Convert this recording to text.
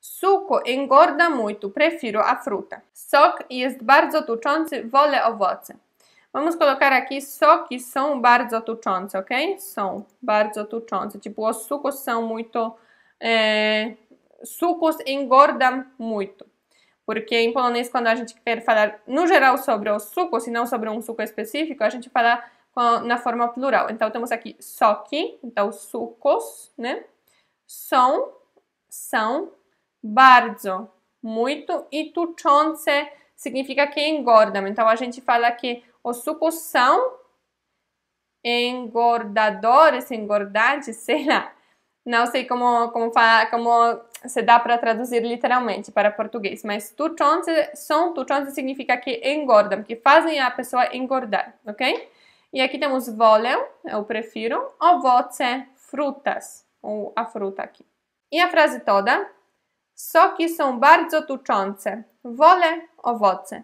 Suco engorda muito, prefiro a fruta. Sok jest bardzo tuczący, wolę owoce. Vamos colocar aqui só são bardzo tuczące, ok? São bardzo tuczące. Tipo, os sucos são muito. É, sucos engordam muito. Porque em polonês, quando a gente quer falar no geral sobre os sucos e não sobre um suco específico, a gente fala com, na forma plural. Então, temos aqui soki, então sucos, né? São, são bardzo, muito, e tuchonce significa que engordam. Então a gente fala que os sucos são engordadores, engordantes, sei lá. Não sei como, como, fala, como se dá para traduzir literalmente para português, mas tuchonce são tuchonce significa que engordam, que fazem a pessoa engordar, ok? E aqui temos volem, eu prefiro, ovoce, frutas, ou a fruta aqui. E a frase toda, Soki są bardzo tuczące. Wolę owoce.